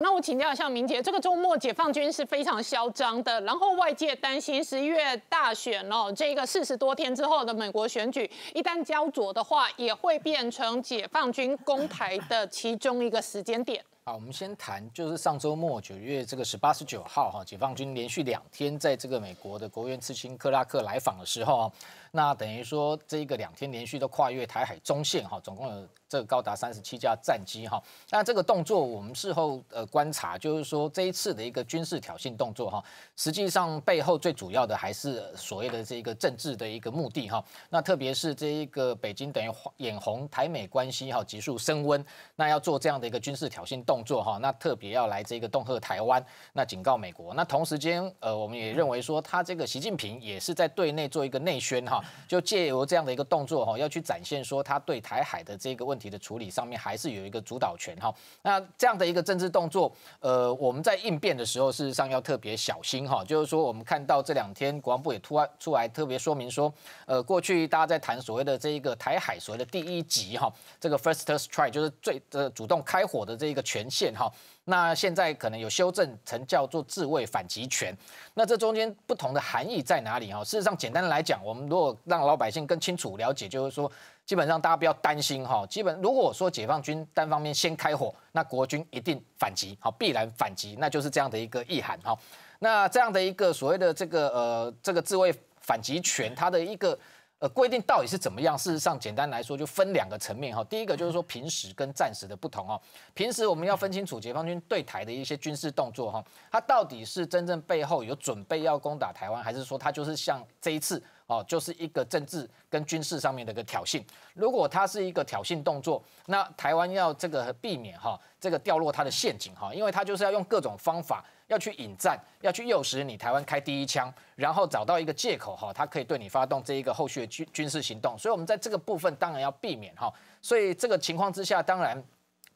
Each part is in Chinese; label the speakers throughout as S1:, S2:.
S1: 那我请教一下明姐，这个周末解放军是非常嚣张的，然后外界担心十一月大选哦，这个四十多天之后的美国选举，一旦焦灼的话，也会变成解放军攻台的其中一个时间点。好，我们先谈，就是上周末九月这个十八十九号哈，解放军连续两天在这个美国的国务院次卿克拉克来访的时候啊，那等于说这一个两天连续都跨越台海中线哈，总共有这高达三十七架战机哈，那这个动作我们事后呃观察，就是说这一次的一个军事挑衅动作哈，实际上背后最主要的还是所谓的这一个政治的一个目的哈，那特别是这一个北京等于眼红台美关系哈急速升温，那要做这样的一个军事挑衅动。动作哈，那特别要来这个恫吓台湾，那警告美国。那同时间，呃，我们也认为说，他这个习近平也是在对内做一个内宣哈，就借由这样的一个动作哈，要去展现说他对台海的这个问题的处理上面还是有一个主导权哈。那这样的一个政治动作，呃，我们在应变的时候，事实上要特别小心哈。就是说，我们看到这两天，国防部也突然出来特别说明说，呃，过去大家在谈所谓的这一个台海所谓的第一级哈，这个 first try 就是最呃主动开火的这一个权。线哈，那现在可能有修正成叫做自卫反击权，那这中间不同的含义在哪里啊？事实上，简单的来讲，我们如果让老百姓更清楚了解，就是说，基本上大家不要担心哈，基本如果说解放军单方面先开火，那国军一定反击，好，必然反击，那就是这样的一个意涵哈。那这样的一个所谓的这个呃这个自卫反击权，它的一个。呃，规定到底是怎么样？事实上，简单来说就分两个层面哈。第一个就是说平时跟战时的不同哦。平时我们要分清楚解放军对台的一些军事动作哈，它到底是真正背后有准备要攻打台湾，还是说它就是像这一次哦，就是一个政治跟军事上面的一个挑衅。如果它是一个挑衅动作，那台湾要这个避免哈，这个掉落它的陷阱哈，因为它就是要用各种方法。要去引战，要去诱使你台湾开第一枪，然后找到一个借口哈，他可以对你发动这一个后续的军军事行动。所以，我们在这个部分当然要避免哈。所以这个情况之下，当然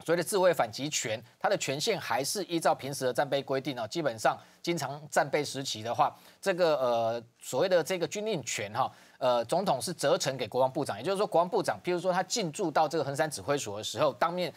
S1: 所谓的自卫反击权，它的权限还是依照平时的战备规定哦，基本上，经常战备时期的话，这个呃所谓的这个军令权哈，呃，总统是责成给国防部长，也就是说，国防部长譬如说他进驻到这个横山指挥所的时候，当面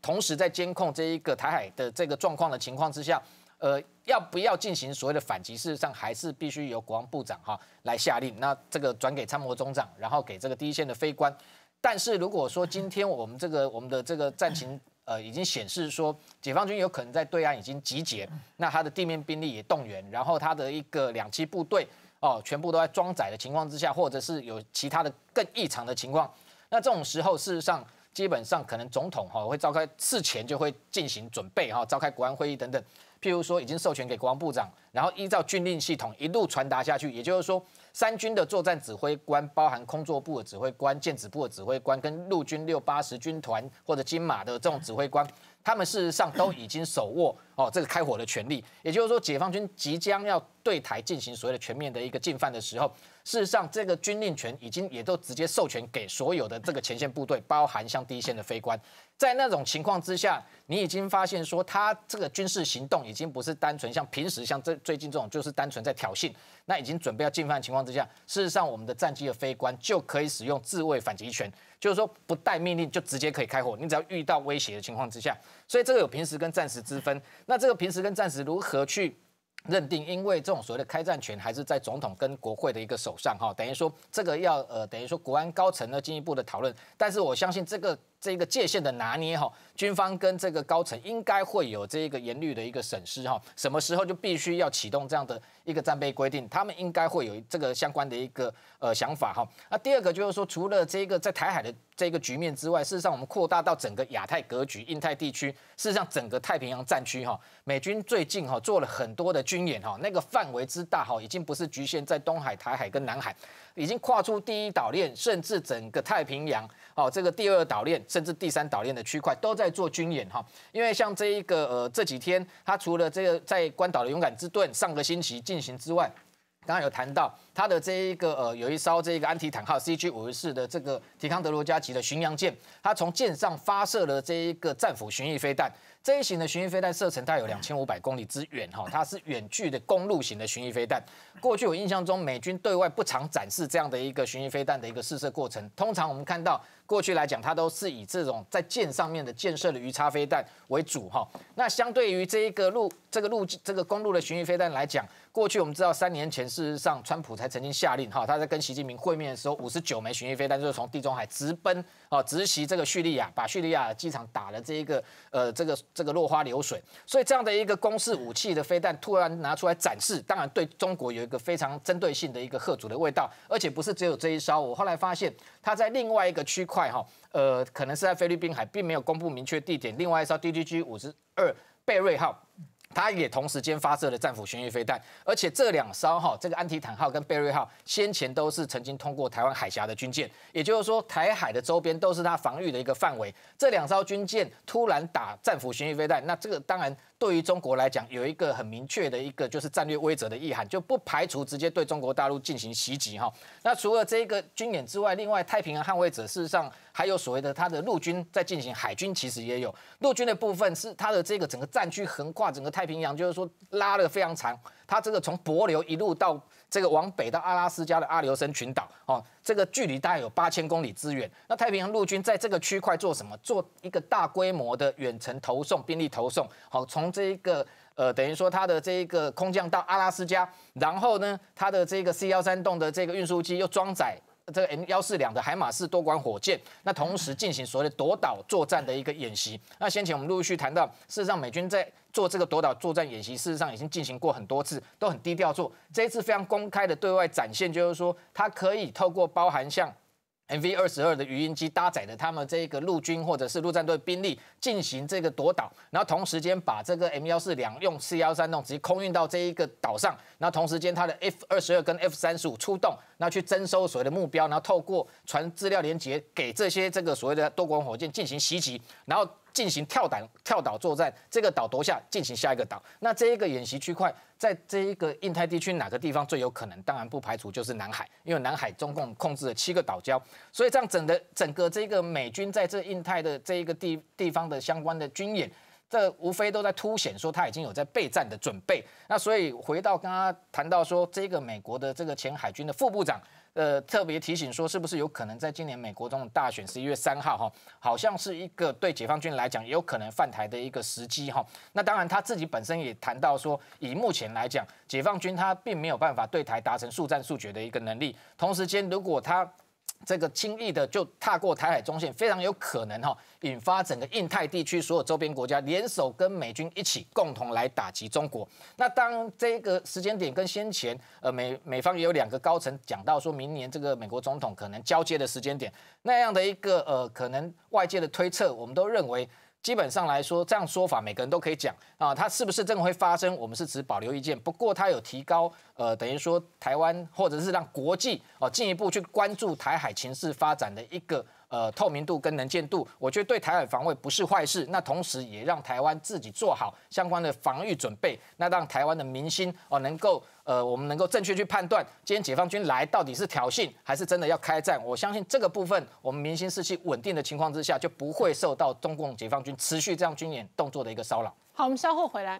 S1: 同时在监控这一个台海的这个状况的情况之下。呃，要不要进行所谓的反击？事实上还是必须由国防部长哈来下令，那这个转给参谋总长，然后给这个第一线的飞官。但是如果说今天我们这个我们的这个战情呃已经显示说解放军有可能在对岸已经集结，那他的地面兵力也动员，然后他的一个两栖部队哦全部都在装载的情况之下，或者是有其他的更异常的情况，那这种时候事实上基本上可能总统哈会召开事前就会进行准备哈，召开国安会议等等。譬如说，已经授权给国防部长，然后依照军令系统一路传达下去。也就是说，三军的作战指挥官，包含空作部的指挥官、建指部的指挥官，跟陆军六八十军团或者金马的这种指挥官，他们事实上都已经手握哦这个开火的权利。也就是说，解放军即将要对台进行所谓的全面的一个进犯的时候，事实上这个军令权已经也都直接授权给所有的这个前线部队，包含像第一线的飞官。在那种情况之下，你已经发现说，他这个军事行动已经不是单纯像平时像这最近这种就是单纯在挑衅，那已经准备要进犯的情况之下，事实上我们的战机的飞官就可以使用自卫反击权，就是说不带命令就直接可以开火，你只要遇到威胁的情况之下，所以这个有平时跟战时之分。那这个平时跟战时如何去认定？因为这种所谓的开战权还是在总统跟国会的一个手上，哈，等于说这个要呃等于说国安高层呢进一步的讨论，但是我相信这个。这个界限的拿捏哈，军方跟这个高层应该会有这个严律的一个审视哈，什么时候就必须要启动这样的一个战备规定，他们应该会有这个相关的一个呃想法哈。那第二个就是说，除了这个在台海的这个局面之外，事实上我们扩大到整个亚太格局、印太地区，事实上整个太平洋战区哈，美军最近哈做了很多的军演哈，那个范围之大哈，已经不是局限在东海、台海跟南海，已经跨出第一岛链，甚至整个太平洋哦，这个第二岛链。甚至第三岛链的区块都在做军演哈，因为像这一个呃这几天，它除了这个在关岛的勇敢之盾上个星期进行之外，刚刚有谈到它的这一个呃有一艘这一个安提坦号 C G 五十四的这个提康德罗加级的巡洋舰，它从舰上发射了这一个战斧巡弋飞弹。这一型的巡弋飞弹射程，大概有两千五百公里之远哈，它是远距的公路型的巡弋飞弹。过去我印象中，美军对外不常展示这样的一个巡弋飞弹的一个试射过程。通常我们看到过去来讲，它都是以这种在舰上面的建设的鱼叉飞弹为主哈。那相对于这一个路这个陆这个公路的巡弋飞弹来讲，过去我们知道三年前事实上，川普才曾经下令哈，他在跟习近平会面的时候，五十九枚巡弋飞弹就是从地中海直奔哦直袭这个叙利亚，把叙利亚的机场打了这一个呃这个。这个落花流水，所以这样的一个公式武器的飞弹突然拿出来展示，当然对中国有一个非常针对性的一个贺祖的味道，而且不是只有这一艘。我后来发现，他在另外一个区块哈，呃，可能是在菲律宾海，并没有公布明确地点。另外一艘 D D G 五十二贝瑞号。它也同时间发射了战斧巡弋飞弹，而且这两艘哈，这个安提坦号跟贝瑞号先前都是曾经通过台湾海峡的军舰，也就是说，台海的周边都是它防御的一个范围。这两艘军舰突然打战斧巡弋飞弹，那这个当然。对于中国来讲，有一个很明确的一个就是战略威则的意涵，就不排除直接对中国大陆进行袭击哈。那除了这个军演之外，另外太平洋捍卫者事实上还有所谓的它的陆军在进行，海军其实也有陆军的部分是它的这个整个战区横跨整个太平洋，就是说拉的非常长，它这个从伯琉一路到。这个往北到阿拉斯加的阿留申群岛，哦，这个距离大概有八千公里之远。那太平洋陆军在这个区块做什么？做一个大规模的远程投送兵力投送，好，从这一个呃，等于说它的这一个空降到阿拉斯加，然后呢，它的这个 C 幺三栋的这个运输机又装载。这个 M 幺四两的海马式多管火箭，那同时进行所谓的夺岛作战的一个演习。那先前我们陆陆续续谈到，事实上美军在做这个夺岛作战演习，事实上已经进行过很多次，都很低调做。这一次非常公开的对外展现，就是说它可以透过包含像 MV 二十二的鱼鹰机搭载的他们这个陆军或者是陆战队兵力进行这个夺岛，然后同时间把这个 M 幺四两用 C 幺三弄直接空运到这一个岛上，然后同时间它的 F 二十二跟 F 三十五出动。那去征收所谓的目标，然后透过传资料连接给这些这个所谓的多管火箭进行袭击，然后进行跳岛跳岛作战，这个岛夺下，进行下一个岛。那这一个演习区块，在这一个印太地区哪个地方最有可能？当然不排除就是南海，因为南海中共控制了七个岛礁，所以这样整的整个这个美军在这印太的这一个地地方的相关的军演。这无非都在凸显说他已经有在备战的准备，那所以回到刚刚谈到说这个美国的这个前海军的副部长，呃，特别提醒说是不是有可能在今年美国这种大选十一月三号哈，好像是一个对解放军来讲有可能犯台的一个时机哈。那当然他自己本身也谈到说，以目前来讲，解放军他并没有办法对台达成速战速决的一个能力。同时间，如果他这个轻易的就踏过台海中线，非常有可能哈，引发整个印太地区所有周边国家联手跟美军一起共同来打击中国。那当这个时间点跟先前呃美美方也有两个高层讲到，说明年这个美国总统可能交接的时间点那样的一个呃可能外界的推测，我们都认为。基本上来说，这样说法每个人都可以讲啊，它是不是真的会发生，我们是只保留意见。不过它有提高，呃，等于说台湾或者是让国际哦进一步去关注台海情势发展的一个。呃，透明度跟能见度，我觉得对台海防卫不是坏事。那同时也让台湾自己做好相关的防御准备，那让台湾的民心哦能够呃，我们能够正确去判断，今天解放军来到底是挑衅还是真的要开战。我相信这个部分，我们民心士气稳定的情况之下，就不会受到中共解放军持续这样军演动作的一个骚扰。好，我们稍后回来。